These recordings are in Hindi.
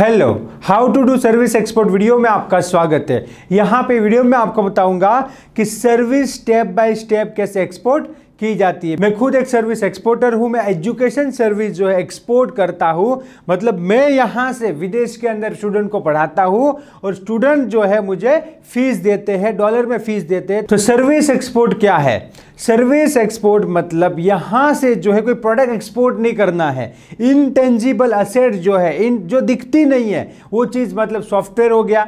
hello how to do service export video में आपका स्वागत है यहाँ पे वीडियो में आपको बताऊंगा कि सर्विस स्टेप बाय स्टेप कैसे एक्सपोर्ट की जाती है मैं खुद एक सर्विस एक्सपोर्टर हूँ मैं एजुकेशन सर्विस जो है एक्सपोर्ट करता हूँ मतलब मैं यहाँ से विदेश के अंदर स्टूडेंट को पढ़ाता हूँ और स्टूडेंट जो है मुझे फीस देते हैं डॉलर में फीस देते हैं तो सर्विस एक्सपोर्ट क्या है सर्विस एक्सपोर्ट मतलब यहाँ से जो है कोई प्रोडक्ट एक्सपोर्ट नहीं करना है इनटेंजिबल असेट जो है इन जो दिखती नहीं है वो चीज़ मतलब सॉफ्टवेयर हो गया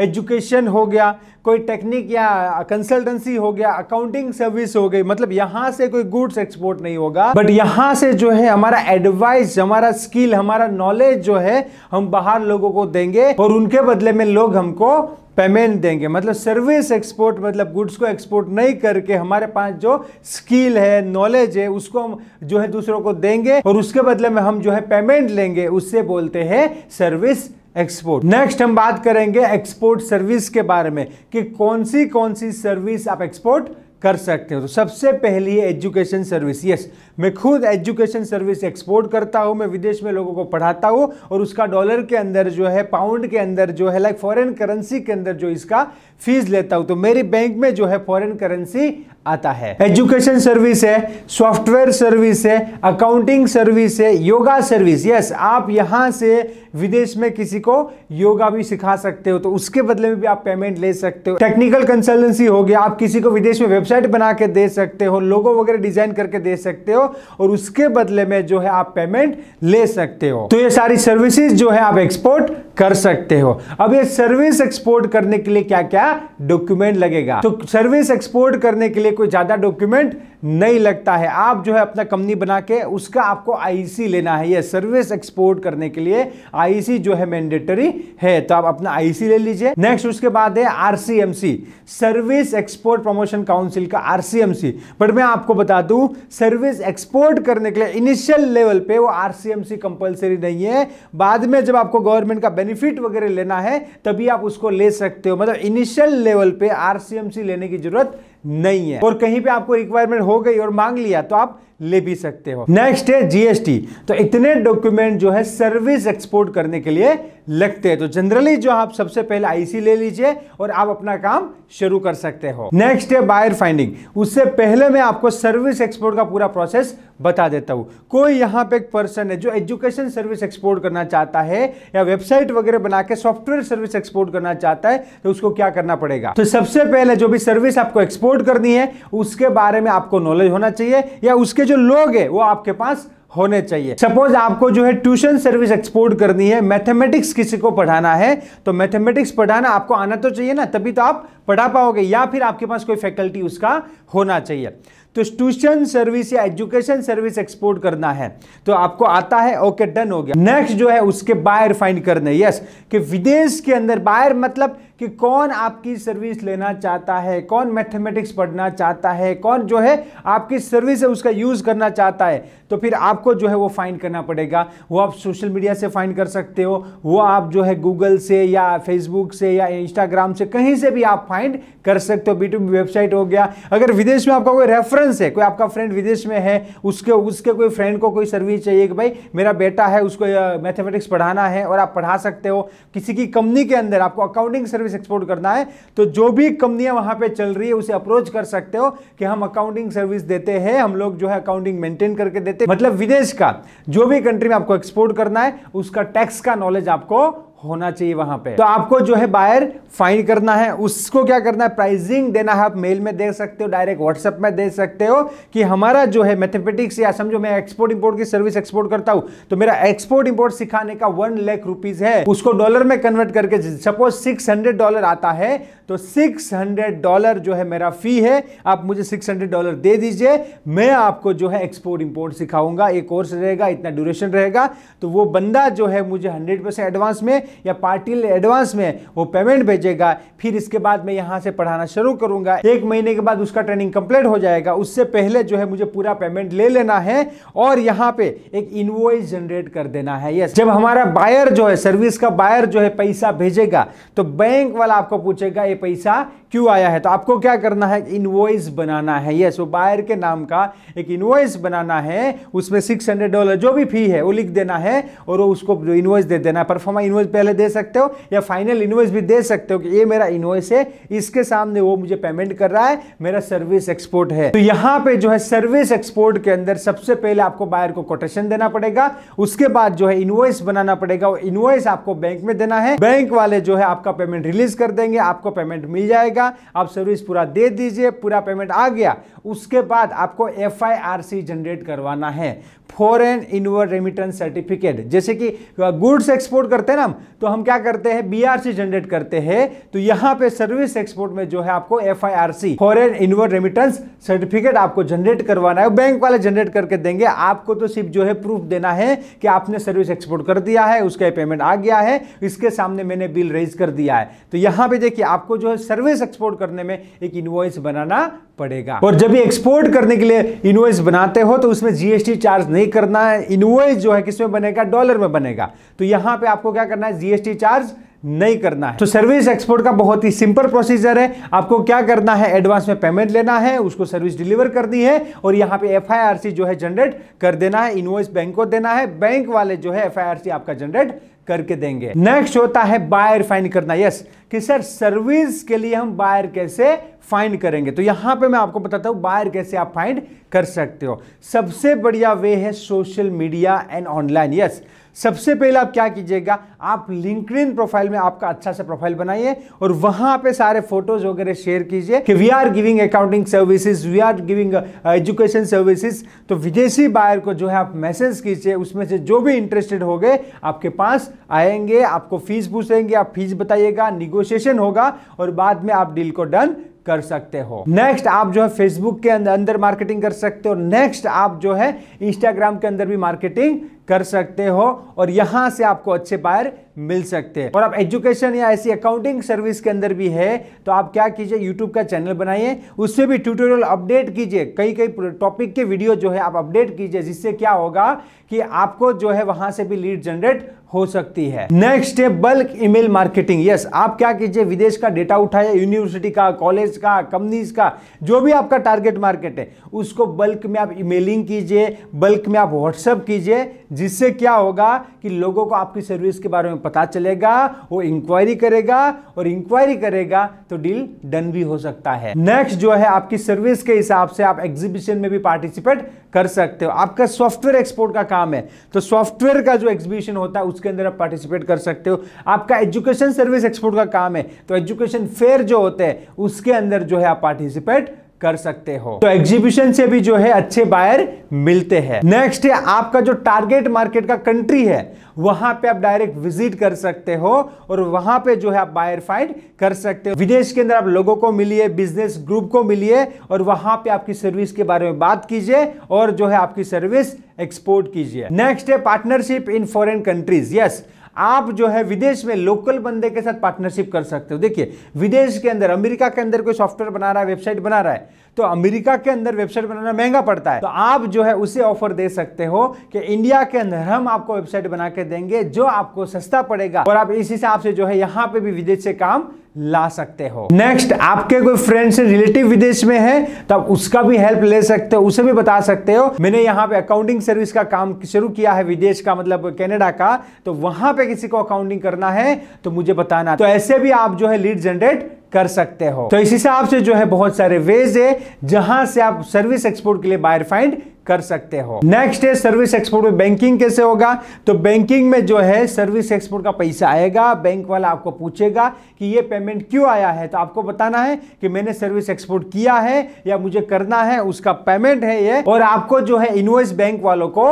एजुकेशन हो गया कोई टेक्निक या कंसल्टेंसी हो गया अकाउंटिंग सर्विस हो गई मतलब यहाँ से कोई गुड्स एक्सपोर्ट नहीं होगा बट यहाँ से जो है हमारा एडवाइस हमारा स्किल हमारा नॉलेज जो है हम बाहर लोगों को देंगे और उनके बदले में लोग हमको पेमेंट देंगे मतलब सर्विस एक्सपोर्ट मतलब गुड्स को एक्सपोर्ट नहीं करके हमारे पास जो स्किल है नॉलेज है उसको हम जो है दूसरों को देंगे और उसके बदले में हम जो है पेमेंट लेंगे उससे बोलते हैं सर्विस एक्सपोर्ट नेक्स्ट हम बात करेंगे एक्सपोर्ट सर्विस के बारे में कि कौन सी कौन सी सर्विस आप एक्सपोर्ट कर सकते हो तो सबसे पहली है एजुकेशन सर्विस यस मैं खुद एजुकेशन सर्विस एक्सपोर्ट करता हूँ मैं विदेश में लोगों को पढ़ाता हूँ और उसका डॉलर के अंदर जो है पाउंड के अंदर जो है लाइक फॉरेन करेंसी के अंदर जो इसका फीस लेता हूँ तो मेरी बैंक में जो है फॉरेन करेंसी आता है एजुकेशन सर्विस है सॉफ्टवेयर सर्विस है अकाउंटिंग सर्विस है योगा सर्विस यस आप यहां से विदेश में किसी को योगा भी सिखा सकते हो तो उसके बदले में भी आप पेमेंट ले सकते हो टेक्निकल कंसल्टेंसी हो गया आप किसी को विदेश में वेबसाइट बना के दे सकते हो लोगो वगैरह डिजाइन करके दे सकते हो और उसके बदले में जो है आप पेमेंट ले सकते हो तो ये सारी सर्विसेज जो है आप एक्सपोर्ट कर सकते हो अब ये सर्विस एक्सपोर्ट करने के लिए क्या क्या डॉक्यूमेंट लगेगा तो सर्विस एक्सपोर्ट करने के लिए कोई ज़्यादा डॉक्यूमेंट नहीं लगता है आप जो है अपना कंपनी बना के उसका आपको आईसी e लेना है ये सर्विस एक्सपोर्ट करने के लिए आईसी e जो है मैंडेटरी है तो आप अपना आईसी e ले लीजिए नेक्स्ट उसके बाद है RCMC service export promotion council का आरसीएमसी बट मैं आपको बता दूं सर्विस एक्सपोर्ट करने के लिए इनिशियल लेवल पे वो आरसीएमसी कंपलसरी नहीं है बाद में जब आपको गवर्नमेंट का बेनिफिट वगैरह लेना है तभी आप उसको ले सकते हो मतलब इनिशियल लेवल पे आरसीएमसी लेने की जरूरत नहीं है और कहीं पे आपको रिक्वायरमेंट हो गई और मांग लिया तो आप ले भी सकते हो नेक्स्ट है जीएसटी तो इतने डॉक्यूमेंट जो है सर्विस एक्सपोर्ट करने के लिए लगते हैं तो जनरली जो आप सबसे पहले आईसी ले लीजिए और आप अपना काम शुरू कर सकते हो नेक्स्ट है बायर फाइंडिंग उससे पहले मैं आपको सर्विस एक्सपोर्ट का पूरा प्रोसेस बता देता हूं कोई यहां पे एक पर्सन है जो एजुकेशन सर्विस एक्सपोर्ट करना चाहता है या वेबसाइट वगैरह बना के सॉफ्टवेयर सर्विस एक्सपोर्ट करना चाहता है तो उसको क्या करना पड़ेगा तो सबसे पहले जो भी सर्विस आपको एक्सपोर्ट करनी है उसके बारे में आपको नॉलेज होना चाहिए या उसके के जो लोग हैं वो आपके पास होने चाहिए सपोज आपको जो है ट्यूशन सर्विस एक्सपोर्ट करनी है मैथमेटिक्स किसी को पढ़ाना है तो मैथमेटिक्स पढ़ाना आपको आना तो चाहिए ना तभी तो आप पढ़ा पाओगे या फिर आपके पास कोई फैकल्टी उसका होना चाहिए तो ट्यूशन सर्विस या एजुकेशन सर्विस एक्सपोर्ट करना है तो आपको आता है ओके डन हो गया नेक्स्ट जो है उसके बायर फाइंड करने यस कि विदेश के अंदर बायर मतलब कि कौन आपकी सर्विस लेना चाहता है कौन मैथमेटिक्स पढ़ना चाहता है कौन जो है आपकी सर्विस है उसका यूज़ करना चाहता है तो फिर आपको जो है वो फाइंड करना पड़ेगा वो आप सोशल मीडिया से फाइंड कर सकते हो वो आप जो है गूगल से या फेसबुक से या इंस्टाग्राम से कहीं से भी आप फाइंड कर सकते हो बी वेबसाइट हो गया अगर विदेश में आपका कोई रेफरेंस रेफरेंस है कोई आपका फ्रेंड विदेश में है उसके उसके कोई फ्रेंड को कोई सर्विस चाहिए कि भाई मेरा बेटा है उसको मैथमेटिक्स पढ़ाना है और आप पढ़ा सकते हो किसी की कंपनी के अंदर आपको अकाउंटिंग सर्विस एक्सपोर्ट करना है तो जो भी कंपनियां वहां पर चल रही है उसे अप्रोच कर सकते हो कि हम अकाउंटिंग सर्विस देते हैं हम लोग जो है अकाउंटिंग मेंटेन करके देते मतलब विदेश का जो भी कंट्री में आपको एक्सपोर्ट करना है उसका टैक्स का नॉलेज आपको होना चाहिए वहां पे तो आपको जो है बायर फाइन करना है उसको क्या करना है प्राइसिंग देना है आप मेल में दे सकते हो डायरेक्ट व्हाट्सएप में दे सकते हो कि हमारा जो है मैथमेटिक्स या समझो मैं एक्सपोर्ट इंपोर्ट की सर्विस एक्सपोर्ट करता हूं तो मेरा एक्सपोर्ट इंपोर्ट सिखाने का वन लैख रुपीज है उसको डॉलर में कन्वर्ट करके सपोज सिक्स हंड्रेड डॉलर आता है तो सिक्स हंड्रेड डॉलर जो है मेरा फी है आप मुझे सिक्स हंड्रेड डॉलर दे दीजिए मैं आपको जो है एक्सपोर्ट इंपोर्ट सिखाऊंगा एक कोर्स रहेगा इतना ड्यूरेशन रहेगा तो वो बंदा जो है मुझे हंड्रेड परसेंट एडवांस में या पार्टी एडवांस में वो पेमेंट भेजेगा फिर इसके बाद मैं यहाँ से पढ़ाना शुरू करूंगा एक महीने के बाद उसका ट्रेनिंग कंप्लीट हो जाएगा उससे पहले जो है मुझे पूरा पेमेंट ले लेना है और यहाँ पे एक इनवॉइस जनरेट कर देना है यस जब हमारा बायर जो है सर्विस का बायर जो है पैसा भेजेगा तो बैंक वाला आपको पूछेगा ये पैसा क्यों आया है तो आपको क्या करना है इनवॉइस बनाना है यस वो बायर के नाम का एक इनवॉइस बनाना है उसमें सिक्स हंड्रेड डॉलर जो भी फी है वो लिख देना है और वो उसको जो इनवॉइस दे देना है परफॉर्मा इनवॉइस पहले दे सकते हो या फाइनल इनवॉइस भी दे सकते हो कि ये मेरा इनवॉइस है इसके सामने वो मुझे पेमेंट कर रहा है मेरा सर्विस एक्सपोर्ट है तो यहाँ पे जो है सर्विस एक्सपोर्ट के अंदर सबसे पहले आपको बायर को कोटेशन देना पड़ेगा उसके बाद जो है इनवॉइस बनाना पड़ेगा वो इनवॉइस आपको बैंक में देना है बैंक वाले जो है आपका पेमेंट रिलीज कर देंगे आपको पेमेंट मिल जाएगा जाएगा आप सर्विस पूरा दे दीजिए पूरा पेमेंट आ गया उसके बाद आपको एफआईआरसी जनरेट करवाना है फॉरेन इनवर रेमिटेंस सर्टिफिकेट जैसे कि गुड्स एक्सपोर्ट करते हैं ना तो हम क्या करते हैं बीआरसी जनरेट करते हैं तो यहाँ पे सर्विस एक्सपोर्ट में जो है आपको FIRC foreign inward remittance certificate आपको जनरेट करवाना है बैंक वाले जनरेट करके देंगे आपको तो सिर्फ जो है प्रूफ देना है कि आपने सर्विस एक्सपोर्ट कर दिया है उसका पेमेंट आ गया है इसके सामने मैंने बिल रेज कर दिया है तो यहाँ पे देखिए आपको जो है सर्विस एक्सपोर्ट करने में एक इन्वॉइस बनाना पड़ेगा और जब एक्सपोर्ट करने के लिए इन्वॉइस बनाते हो तो उसमें जीएसटी चार्ज नहीं करना है इन्वॉइस जो है किसमें बनेगा डॉलर में बनेगा तो यहां पे आपको क्या करना है जीएसटी चार्ज नहीं करना है तो सर्विस एक्सपोर्ट का बहुत ही सिंपल प्रोसीजर है आपको क्या करना है एडवांस में पेमेंट लेना है उसको सर्विस डिलीवर करनी है और यहाँ पे एफ जो है जनरेट कर देना है इनवॉइस बैंक को देना है बैंक वाले जो है एफ आपका जनरेट करके देंगे नेक्स्ट होता है बायर फाइन करना यस कि सर सर्विस के लिए हम बायर कैसे फाइंड करेंगे तो यहां पे मैं आपको बताता हूं बायर कैसे आप फाइंड कर सकते हो सबसे बढ़िया वे है social media and online yes सबसे पहले आप क्या कीजिएगा आप लिंक प्रोफाइल में आपका अच्छा सा प्रोफाइल बनाइए और वहां पे सारे फोटोज वगैरह शेयर कीजिए कि we are giving accounting services we are giving education services तो विदेशी बायर को जो है आप मैसेज कीजिए उसमें से जो भी इंटरेस्टेड हो गए आपके पास आएंगे आपको फीस पूछेंगे आप फीस बताइएगा निगोशिएशन होगा और बाद में आप डील को डन कर सकते हो नेक्स्ट आप जो है फेसबुक के अंदर मार्केटिंग कर सकते हो नेक्स्ट आप जो है इंस्टाग्राम के अंदर भी मार्केटिंग कर सकते हो और यहां से आपको अच्छे बायर मिल सकते हैं और आप एजुकेशन या ऐसी अकाउंटिंग सर्विस के अंदर भी है तो आप क्या कीजिए यूट्यूब का चैनल बनाइए उससे भी ट्यूटोरियल अपडेट कीजिए कई कई टॉपिक के वीडियो जो है आप अपडेट कीजिए जिससे क्या होगा कि आपको जो है वहां से भी लीड जनरेट हो सकती है नेक्स्ट है बल्क ईमेल मार्केटिंग यस आप क्या कीजिए विदेश का डेटा उठाइए यूनिवर्सिटी का कॉलेज का कंपनीज का जो भी आपका टारगेट मार्केट है उसको बल्क में आप ईमेलिंग कीजिए बल्क में आप व्हाट्सएप कीजिए जिससे क्या होगा कि लोगों को आपकी सर्विस के बारे में पता चलेगा वो इंक्वायरी करेगा और इंक्वायरी करेगा तो डील डन भी हो सकता है नेक्स्ट जो है आपकी सर्विस के हिसाब से आप एग्जीबिशन में भी पार्टिसिपेट कर सकते हो आपका सॉफ्टवेयर एक्सपोर्ट का काम है तो सॉफ्टवेयर का जो एग्जीबिशन होता है उसके अंदर आप पार्टिसिपेट कर सकते हो आपका एजुकेशन सर्विस एक्सपोर्ट का काम है तो एजुकेशन फेयर जो होते हैं उसके अंदर जो है आप पार्टिसिपेट कर सकते हो तो एग्जीबिशन से भी जो है अच्छे बायर मिलते हैं नेक्स्ट है आपका जो टारगेट मार्केट का कंट्री है वहां पे आप डायरेक्ट विजिट कर सकते हो और वहां पे जो है आप बायर फाइंड कर सकते हो विदेश के अंदर आप लोगों को मिलिए बिजनेस ग्रुप को मिलिए और वहां पे आपकी सर्विस के बारे में बात कीजिए और जो है आपकी सर्विस एक्सपोर्ट कीजिए नेक्स्ट है partnership in foreign countries yes आप जो है विदेश में लोकल बंदे के साथ पार्टनरशिप कर सकते हो देखिए विदेश के अंदर अमेरिका के अंदर कोई सॉफ्टवेयर बना रहा है वेबसाइट बना रहा है तो अमेरिका के अंदर वेबसाइट बनाना महंगा पड़ता है तो आप जो है उसे ऑफर दे सकते हो कि इंडिया के अंदर हम आपको वेबसाइट बना के देंगे जो आपको सस्ता पड़ेगा और आप इस हिसाब से जो है यहां पे भी विदेश से काम ला सकते हो नेक्स्ट आपके कोई फ्रेंड्स रिलेटिव विदेश में है तो आप उसका भी हेल्प ले सकते हो उसे भी बता सकते हो मैंने यहाँ पे अकाउंटिंग सर्विस का काम शुरू किया है विदेश का मतलब कनाडा का तो वहां पे किसी को अकाउंटिंग करना है तो मुझे बताना तो ऐसे भी आप जो है लीड जनरेट कर सकते हो तो इस हिसाब से जो है बहुत सारे वेज है जहां से आप सर्विस एक्सपोर्ट के लिए बायर फाइंड कर सकते हो नेक्स्ट है सर्विस एक्सपोर्ट में बैंकिंग कैसे होगा तो बैंकिंग में जो है सर्विस एक्सपोर्ट का पैसा आएगा बैंक वाला आपको पूछेगा कि ये पेमेंट क्यों आया है तो आपको बताना है कि मैंने सर्विस एक्सपोर्ट किया है या मुझे करना है उसका पेमेंट है ये और आपको जो है इनवॉइस बैंक वालों को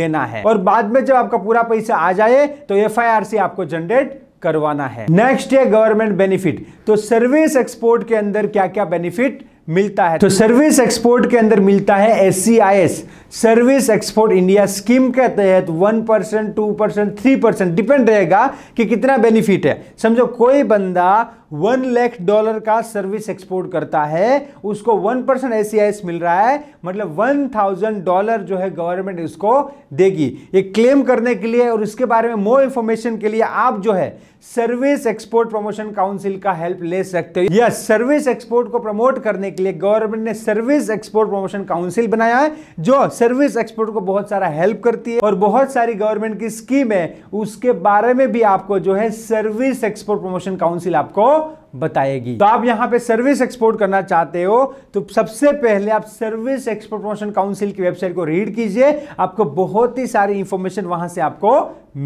देना है और बाद में जब आपका पूरा पैसा आ जाए तो एफ से आपको जनरेट करवाना है नेक्स्ट है गवर्नमेंट बेनिफिट तो सर्विस एक्सपोर्ट के अंदर क्या क्या बेनिफिट मिलता है तो सर्विस एक्सपोर्ट के अंदर मिलता है S C I S service export India scheme के तहत one percent two percent three percent depend रहेगा कि कितना बेनिफिट है समझो कोई बंदा वन लैख डॉलर का सर्विस एक्सपोर्ट करता है उसको वन परसेंट एस मिल रहा है मतलब वन थाउजेंड डॉलर जो है गवर्नमेंट उसको देगी ये क्लेम करने के लिए और इसके बारे में मोर इन्फॉर्मेशन के लिए आप जो है सर्विस एक्सपोर्ट प्रमोशन काउंसिल का हेल्प ले सकते हो या सर्विस एक्सपोर्ट को प्रमोट करने के लिए गवर्नमेंट ने सर्विस एक्सपोर्ट प्रमोशन काउंसिल बनाया है जो सर्विस एक्सपोर्ट को बहुत सारा हेल्प करती है और बहुत सारी गवर्नमेंट की स्कीम है उसके बारे में भी आपको जो है सर्विस एक्सपोर्ट प्रमोशन काउंसिल आपको Pro बताएगी तो आप यहाँ पे सर्विस एक्सपोर्ट करना चाहते हो तो सबसे पहले आप सर्विस एक्सपोर्ट प्रमोशन काउंसिल की वेबसाइट को रीड कीजिए आपको बहुत ही सारी इंफॉर्मेशन वहां से आपको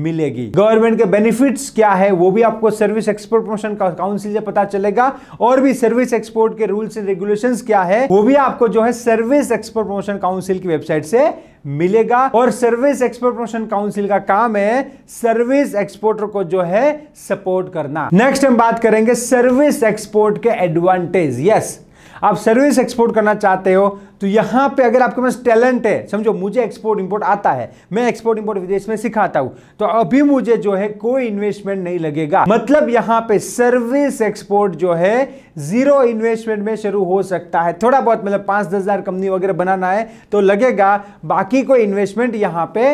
मिलेगी गवर्नमेंट के बेनिफिट्स क्या है वो भी आपको सर्विस एक्सपोर्ट प्रमोशन काउंसिल से पता चलेगा और भी सर्विस एक्सपोर्ट के रूल्स एंड रेगुलेशन क्या है वो भी आपको जो है सर्विस एक्सपोर्ट प्रमोशन काउंसिल की वेबसाइट से मिलेगा और सर्विस एक्सपोर्ट प्रमोशन काउंसिल का काम है सर्विस एक्सपोर्टर को जो है सपोर्ट करना नेक्स्ट हम बात करेंगे सर्विस सर्विस एक्सपोर्ट के एडवांटेज यस आप सर्विस एक्सपोर्ट करना चाहते हो तो यहां पे अगर आपके पास टैलेंट है समझो मुझे एक्सपोर्ट इंपोर्ट आता है मैं एक्सपोर्ट इंपोर्ट विदेश में सिखाता हूं तो अभी मुझे जो है कोई इन्वेस्टमेंट नहीं लगेगा मतलब यहां पे सर्विस एक्सपोर्ट जो है जीरो इन्वेस्टमेंट में शुरू हो सकता है थोड़ा बहुत मतलब पांच दस हज़ार कंपनी वगैरह बनाना है तो लगेगा बाकी कोई इन्वेस्टमेंट यहां पे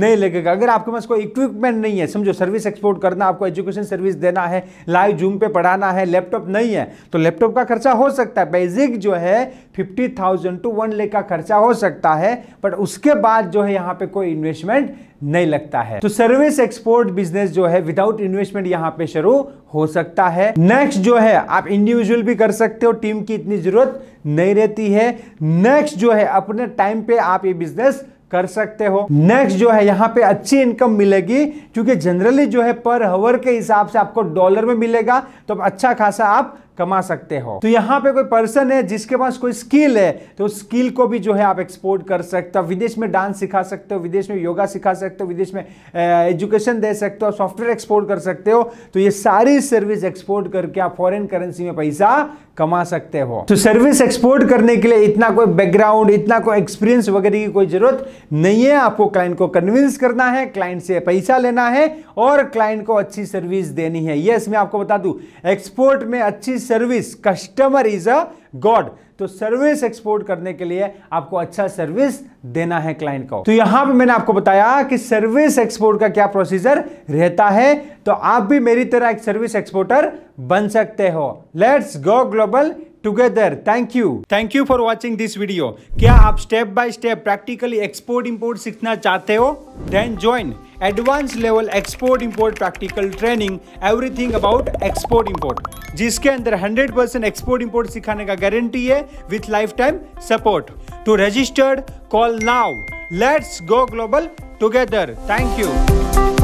नहीं लगेगा अगर आपके पास कोई इक्विपमेंट नहीं है समझो सर्विस एक्सपोर्ट करना आपको एजुकेशन सर्विस देना है लाइव जूम पे पढ़ाना है लैपटॉप नहीं है तो लैपटॉप का खर्चा हो सकता है बेसिक जो है फिफ्टी थाउजेंड टू वन ले का खर्चा हो सकता है बट उसके बाद जो है यहाँ पे कोई इन्वेस्टमेंट नहीं लगता है तो सर्विस एक्सपोर्ट बिजनेस जो है विदाउट इन्वेस्टमेंट यहाँ पे शुरू हो सकता है नेक्स्ट जो है आप इंडिविजुअल भी कर सकते हो टीम की इतनी जरूरत नहीं रहती है नेक्स्ट जो है अपने टाइम पे आप ये बिजनेस कर सकते हो नेक्स्ट जो है यहाँ पे अच्छी इनकम मिलेगी क्योंकि जनरली जो है पर हवर के हिसाब से आपको डॉलर में मिलेगा तो अच्छा खासा आप कमा सकते हो तो यहाँ पे कोई पर्सन है जिसके पास कोई स्किल है तो उस स्किल को भी जो है आप एक्सपोर्ट कर सकते हो विदेश में डांस सिखा सकते हो विदेश में योगा सिखा सकते हो विदेश में एजुकेशन दे सकते हो सॉफ्टवेयर एक्सपोर्ट कर सकते हो तो ये सारी सर्विस एक्सपोर्ट करके आप फॉरेन करेंसी में पैसा कमा सकते हो तो सर्विस एक्सपोर्ट करने के लिए इतना कोई बैकग्राउंड इतना कोई एक्सपीरियंस वगैरह की कोई जरूरत नहीं है आपको क्लाइंट को कन्विंस करना है क्लाइंट से पैसा लेना है और क्लाइंट को अच्छी सर्विस देनी है यस मैं आपको बता दू एक्सपोर्ट में अच्छी service customer is a god तो सर्विस एक्सपोर्ट करने के लिए आपको अच्छा सर्विस देना है क्लाइंट को तो यहां पे मैंने आपको बताया कि सर्विस एक्सपोर्ट का क्या प्रोसीजर रहता है तो आप भी मेरी तरह एक सर्विस एक्सपोर्टर बन सकते हो let's go global together thank you thank you for watching this video क्या आप step by step practically export import सीखना चाहते हो then join advance level export import practical training everything about export import जिसके अंदर 100 परसेंट एक्सपोर्ट इम्पोर्ट सिखाने का गारंटी है with lifetime support to registered call now let's go global together thank you